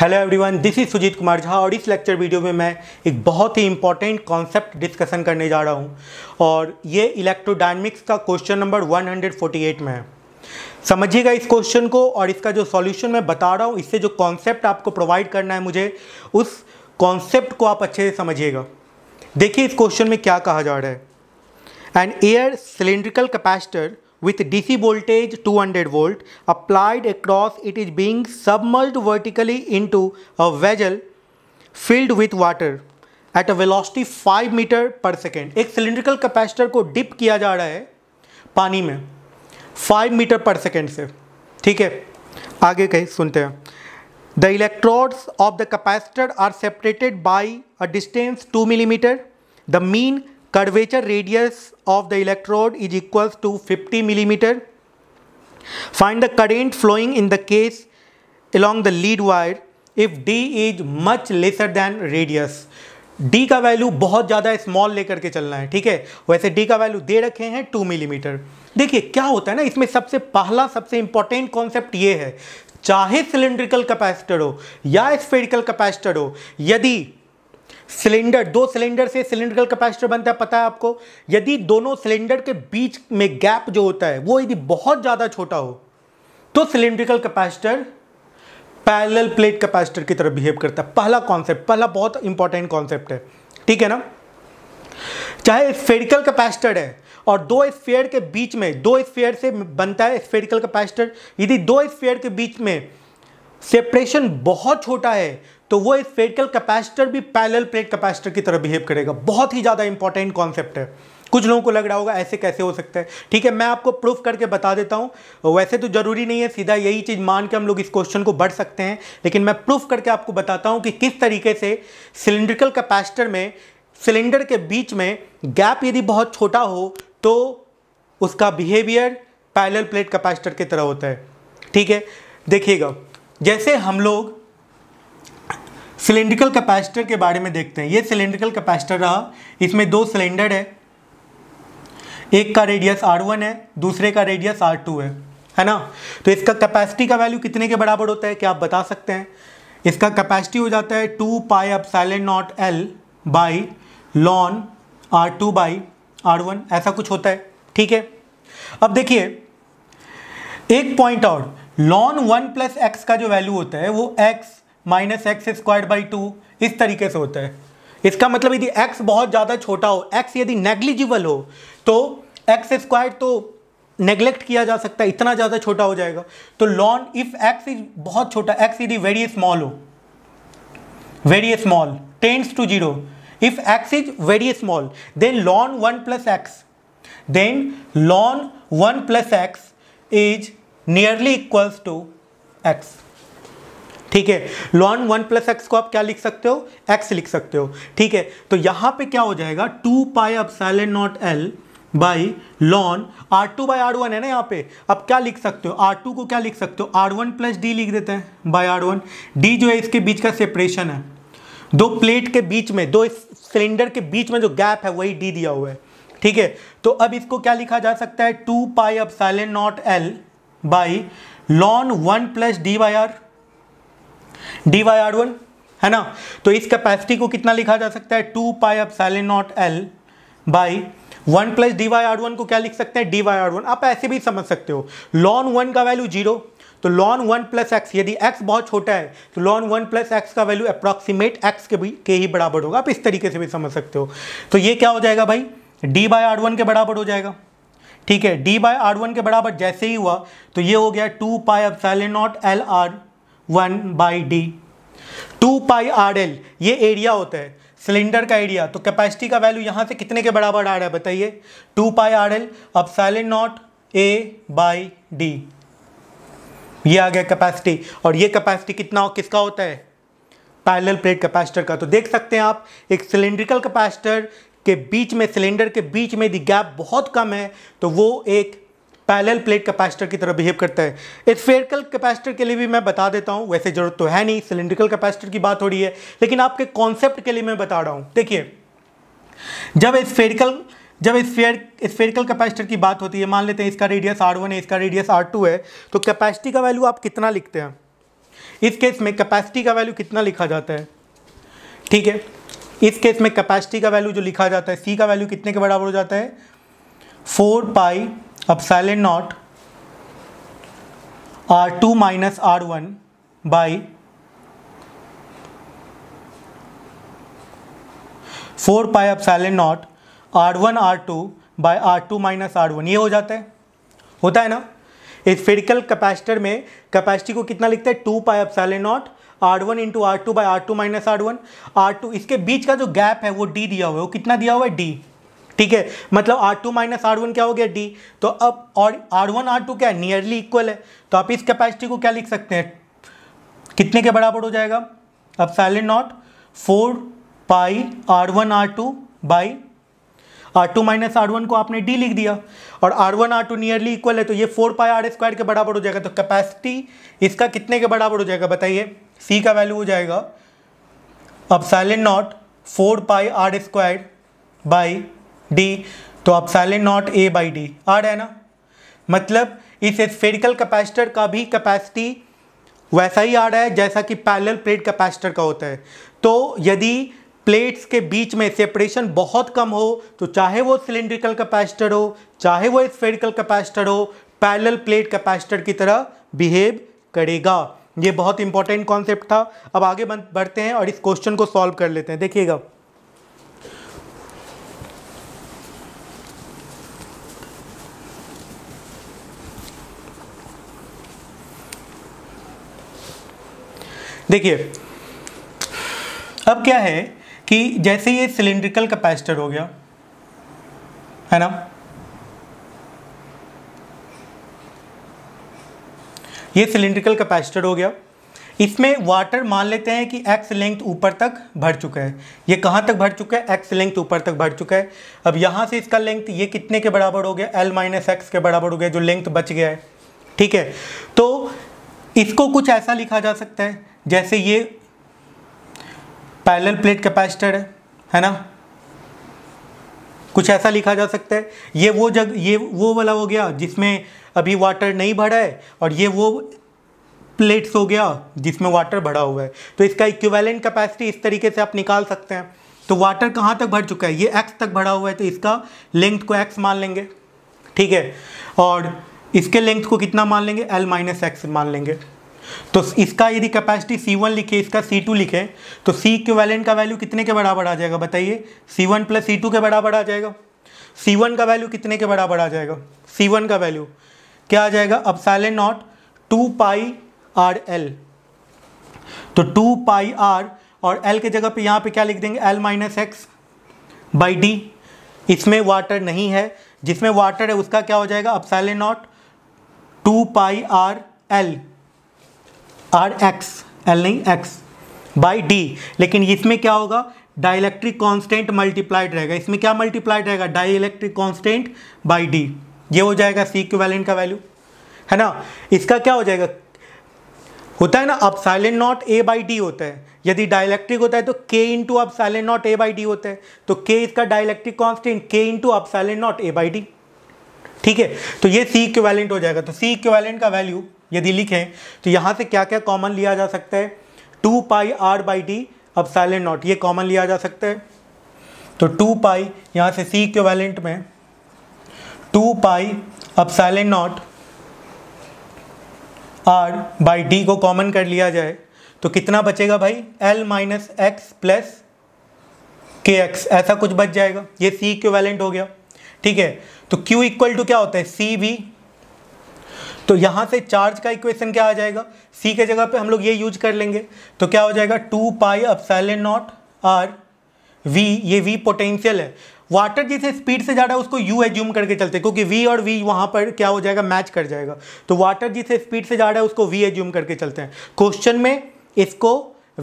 Hello everyone this is Sujeet Kumar Jha और इस lecture video में मैं एक बहुत ही इंपॉर्टेंट कॉन्सेप्ट डिस्कशन करने जा रहा हूँ और ये इलेक्ट्रोडायनेमिक्स का क्वेश्चन नंबर 148 में है समझिएगा इस क्वेश्चन को और इसका जो सॉल्यूशन मैं बता रहा हूँ इससे जो कॉन्सेप्ट आपको प्रोवाइड करना है मुझे उस कॉन्सेप्ट को आप अच्छे से समझिएगा देखिए इस क्वेश्चन में क्या कहा जा रहा है and air cylindrical capacitor with DC voltage 200 volt applied across it is being submerged vertically into a vessel filled with water at a velocity 5 meter per second. एक cylindrical capacitor को dip किया जा रहा है पानी में 5 meter per second से ठीक है आगे कहीं सुनते हैं The electrodes of the capacitor are separated by a distance 2 millimetre The mean curvature radius of the electrode is equals to 50 millimetre find the current flowing in the case along the lead wire if D is much lesser than radius D का value बहुत ज़्यादा small लेकर के चलना है ठीक है वैसे डी का वैल्यू दे रखे हैं टू मिलीमीटर देखिए क्या होता है ना इसमें सबसे पहला सबसे इंपॉर्टेंट कॉन्सेप्ट ये है चाहे सिलेंड्रिकल कैपेसिटर हो या स्फेरिकल कैपेसिटर हो यदि सिलेंडर दो सिलेंडर से सिलेंड्रिकल कैपेसिटर बनता है पता है आपको यदि दोनों सिलेंडर के बीच में गैप जो होता है वो यदि बहुत ज़्यादा छोटा हो तो cylindrical capacitor parallel plate capacitor की तरह बिहेव करता है पहला कॉन्सेप्ट पहला बहुत इंपॉर्टेंट कॉन्सेप्ट है ठीक है ना चाहे स्फेरिकल कैपेसिटर है और दो स्फेयर के बीच में दो स्फेयर से बनता है स्फेरिकल कैपेसिटर यदि दो स्फेयर के बीच में सेपरेशन बहुत छोटा है तो वो एक फेडिकल कैपेसिटर भी पैरेलल प्लेट कैपेसिटर की तरह बिहेव करेगा बहुत ही ज़्यादा इंपॉर्टेंट कॉन्सेप्ट है कुछ लोगों को लग रहा होगा ऐसे कैसे हो सकता है ठीक है मैं आपको प्रूफ करके बता देता हूँ वैसे तो जरूरी नहीं है सीधा यही चीज़ मान के हम लोग इस क्वेश्चन को बढ़ सकते हैं लेकिन मैं प्रूफ करके आपको बताता हूँ कि किस तरीके से सिलिंड्रिकल कैपेसिटर में सिलेंडर के बीच में गैप यदि बहुत छोटा हो तो उसका बिहेवियर पैरेलल प्लेट कैपेसिटर की तरह होता है ठीक है देखिएगा जैसे हम लोग सिलेंड्रिकल कैपेसिटर के बारे में देखते हैं ये सिलेंड्रिकल कैपेसिटर रहा इसमें दो सिलेंडर है एक का रेडियस आर वन है दूसरे का रेडियस आर टू है है ना तो इसका कैपेसिटी का वैल्यू कितने के बराबर होता है क्या आप बता सकते हैं इसका कैपेसिटी हो जाता है टू पाई अब silent naught l by ln r two by r one ऐसा कुछ होता है ठीक है अब देखिए एक पॉइंट और लॉन वन प्लस एक्स का जो वैल्यू होता है वो x minus x square by two इस तरीके से होता है इसका मतलब यदि x बहुत ज़्यादा छोटा हो x यदि नेग्लिजिबल हो तो एक्स स्क्वायर तो नेग्लेक्ट किया जा सकता है इतना ज़्यादा छोटा हो जाएगा तो लॉन इफ एक्स इज बहुत छोटा एक्स यदि वेरी स्मॉल हो very small tends to zero if x is very small then ln one plus x then ln one plus x is nearly equals to x ठीक है lawn one plus x को आप क्या लिख सकते हो x लिख सकते हो ठीक है तो यहां पे क्या हो जाएगा टू पाई अब silent naught l by ln r two by r one है ना यहाँ पे अब क्या लिख सकते हो आर टू को क्या लिख सकते हो आर वन प्लस डी लिख देते हैं बाई आर वन डी जो है इसके बीच का सेपरेशन है दो प्लेट के बीच में दो सिलेंडर के बीच में जो गैप है वही डी दिया हुआ है ठीक है तो अब इसको क्या लिखा जा सकता है टू पाई अब silent naught l by ln one plus d by r d y r one है ना तो इस कैपेसिटी को कितना लिखा जा सकता है two pi epsilon naught l by one plus d y r one को क्या लिख सकते हैं डी वाई आर वन आप ऐसे भी समझ सकते हो लॉन वन का वैल्यू जीरो तो लॉन वन प्लस एक्स यदि एक्स बहुत छोटा है तो लॉन वन प्लस एक्स का वैल्यू अप्रॉक्सीमेट एक्स के भी के ही बराबर होगा आप इस तरीके से भी समझ सकते हो तो ये क्या हो जाएगा भाई डी बाय आर वन के बराबर हो जाएगा ठीक है डी बाय आर वन के बराबर जैसे ही हुआ तो ये हो गया टू पाई अब naught l r one by d two pi r l ये एरिया होता है सिलेंडर का एरिया तो कैपेसिटी का वैल्यू यहाँ से कितने के बराबर आ रहा है बताइए टू पाई आर एल अब silent naught a by d ये आ गया कैपेसिटी और ये कैपेसिटी कितना हो, किसका होता है पैरेलल प्लेट कैपेसिटर का तो देख सकते हैं आप एक सिलेंड्रिकल कैपेसिटर के बीच में सिलेंडर के बीच में यदि गैप बहुत कम है तो वो एक पैरेलल प्लेट कैपेसिटर की तरह बिहेव करता है फेरकल कैपेसिटर के लिए भी मैं बता देता हूँ वैसे जरूरत तो है नहीं सिलेंड्रिकल कैपेसिटर की बात हो रही है लेकिन आपके कॉन्सेप्ट के लिए मैं बता रहा हूँ देखिए जब स्फेरिकल जब इस स्फेरिकल कैपेसिटर की बात होती है मान लेते हैं इसका रेडियस आर वन है इसका रेडियस आर टू है तो कैपेसिटी का वैल्यू आप कितना लिखते हैं इस केस में कैपेसिटी का वैल्यू कितना लिखा जाता है ठीक है इस केस में कैपेसिटी का वैल्यू जो लिखा जाता है सी का वैल्यू कितने के बराबर हो जाता है फोर पाई अब silent naught r two minus r one by four pi अब silent naught r one r two by r two minus r one ये हो जाता है होता है ना इस फिडिकल कैपेसिटर में कैपेसिटी को कितना लिखते हैं टू पाई अब silent naught r one into r two by r two minus r one r two इसके बीच का जो गैप है वो डी दिया हुआ है वो कितना दिया हुआ है डी ठीक है मतलब r two minus r one क्या हो गया डी तो अब और आर वन आर टू क्या है नियरली इक्वल है तो आप इस कैपेसिटी को क्या लिख सकते हैं कितने के बराबर हो जाएगा अब silent naught four pi r one r two by r two minus r one को आपने डी लिख दिया और r one r two nearly equal है तो ये फोर पाई आर स्क्वायर के बराबर हो जाएगा तो कैपेसिटी इसका कितने के बराबर हो जाएगा बताइए सी का वैल्यू हो जाएगा अब silent naught four pi r square by d तो आप silent naught a by d आ रहा है ना मतलब इस स्फेरिकल कैपेसिटर का भी कैपेसिटी वैसा ही आ रहा है जैसा कि पैरेलल प्लेट कैपेसिटर का होता है तो यदि प्लेट्स के बीच में सेपरेशन बहुत कम हो तो चाहे वो सिलेंड्रिकल कैपेसिटर हो चाहे वो स्फेरिकल कैपेसिटर हो पैरेलल प्लेट कैपेसिटर की तरह बिहेव करेगा ये बहुत इंपॉर्टेंट कॉन्सेप्ट था अब आगे बढ़ते हैं और इस क्वेश्चन को सॉल्व कर लेते हैं देखिएगा देखिए अब क्या है कि जैसे ये सिलेंड्रिकल कैपेसिटर हो गया है ना ये सिलेंड्रिकल कैपेसिटर हो गया इसमें वाटर मान लेते हैं कि एक्स लेंथ ऊपर तक भर चुका है ये कहाँ तक भर चुका है एक्स लेंथ ऊपर तक भर चुका है अब यहाँ से इसका लेंथ ये कितने के बराबर हो गया एल माइनस एक्स के बराबर हो गया जो लेंथ बच गया है ठीक है तो इसको कुछ ऐसा लिखा जा सकता है जैसे ये पैरेलल प्लेट कैपेसिटर है है ना कुछ ऐसा लिखा जा सकता है ये वो जग ये वो वाला हो गया जिसमें अभी वाटर नहीं भरा है और ये वो प्लेट्स हो गया जिसमें वाटर भरा हुआ है तो इसका इक्विवेलेंट कैपेसिटी इस तरीके से आप निकाल सकते हैं तो वाटर कहाँ तक भर चुका है ये एक्स तक भरा हुआ है तो इसका लेंथ को एक्स मान लेंगे ठीक है और इसके लेंथ को कितना मान लेंगे एल माइनस एक्स मान लेंगे तो इसका यदि कैपेसिटी सी वन लिखे इसका सी टू लिखे तो सी के वैलेंट का वैल्यू कितने के बराबर आ जाएगा बताइए c one plus c two के बराबर आ जाएगा सी वन का वैल्यू कितने के बराबर आ जाएगा सी वन का वैल्यू क्या आ जाएगा epsilon naught two pi r l तो टू पाई आर और एल के जगह पे यहाँ पे क्या लिख देंगे l minus x by d इसमें वाटर नहीं है जिसमें वाटर है उसका क्या हो जाएगा epsilon naught two pi r l r x l नहीं एक्स बाई डी लेकिन इसमें क्या होगा डाइलेक्ट्रिक कांस्टेंट मल्टीप्लाइड रहेगा इसमें क्या मल्टीप्लाइड रहेगा डाइलेक्ट्रिक कांस्टेंट बाई डी ये हो जाएगा सी इक्विवेलेंट का वैल्यू है ना इसका क्या हो जाएगा होता है ना अब silent naught a by d होता है यदि डायलैक्ट्रिक होता है तो के इंटू अब silent naught a by d होता है तो के इसका डायलैक्ट्रिक कॉन्स्टेंट के इंटू अब silent naught a by d ठीक है तो ये सी इक्विवेलेंट हो जाएगा तो सी इक्विवेलेंट का वैल्यू यदि लिखें तो यहाँ से क्या क्या कॉमन लिया जा सकता है two pi r by d अब साइलेंट नॉट ये कॉमन लिया जा सकता है तो टू पाई यहाँ से सी के वैलेंट में टू पाई अब silent naught r by d को कॉमन कर लिया जाए तो कितना बचेगा भाई l minus x plus k x ऐसा कुछ बच जाएगा ये सी इक्वेलेंट हो गया ठीक है तो क्यू इक्वल टू क्या होता है सी भी तो यहाँ से चार्ज का इक्वेशन क्या आ जाएगा सी के जगह पे हम लोग ये यूज कर लेंगे तो क्या हो जाएगा two pi epsilon naught r v ये वी पोटेंशियल है वाटर जिसे स्पीड से जा रहा है उसको यू एज्यूम करके चलते क्योंकि वी और वी वहाँ पर क्या हो जाएगा मैच कर जाएगा तो वाटर जिसे स्पीड से जा रहा है उसको वी एज्यूम करके चलते हैं क्वेश्चन में इसको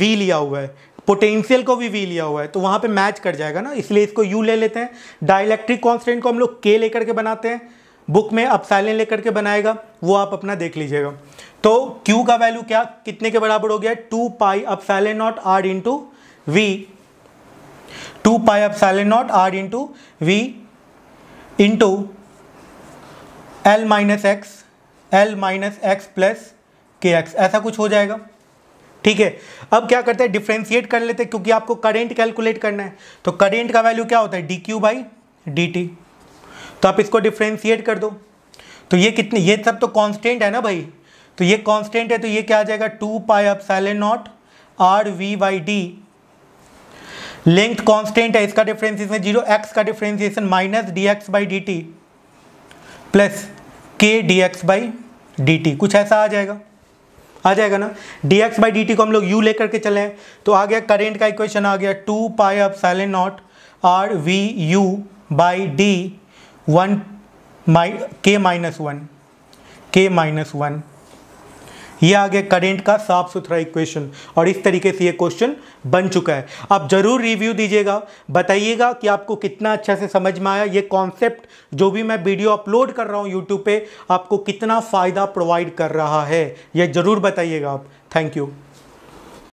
वी लिया हुआ है पोटेंशियल को भी वी लिया हुआ है तो वहाँ पे मैच कर जाएगा ना इसलिए इसको यू ले लेते हैं डायलैक्ट्रिक कॉन्स्टेंट को हम लोग के लेकर के बनाते हैं बुक में अपसाइलें लेकर के बनाएगा वो आप अपना देख लीजिएगा तो Q का वैल्यू क्या कितने के बराबर हो गया two pi epsilon naught r into v two pi epsilon naught r into v into l minus x l minus x plus k x ऐसा कुछ हो जाएगा ठीक है अब क्या करते हैं डिफ्रेंशिएट कर लेते हैं क्योंकि आपको करेंट कैलकुलेट करना है तो करेंट का वैल्यू क्या होता है d q by d t तो आप इसको डिफ्रेंशिएट कर दो तो ये कितने ये सब तो कांस्टेंट है ना भाई तो ये कांस्टेंट है तो ये क्या आ जाएगा two pi epsilon naught r v y d length constant है इसका डिफ्रेंसिएशन जीरो एक्स का differentiation minus d x by d t plus k d x by d t कुछ ऐसा आ जाएगा आ जाएगा ना d x by d t को हम लोग यू लेकर के चले हैं तो आ गया करेंट का इक्वेशन आ गया two pi epsilon naught r v u by d one माइ k minus one k minus one ये आ गया करेंट का साफ सुथरा इक्वेशन और इस तरीके से ये क्वेश्चन बन चुका है आप ज़रूर रिव्यू दीजिएगा बताइएगा कि आपको कितना अच्छा से समझ में आया ये कॉन्सेप्ट जो भी मैं वीडियो अपलोड कर रहा हूँ यूट्यूब पे आपको कितना फ़ायदा प्रोवाइड कर रहा है ये ज़रूर बताइएगा आप थैंक यू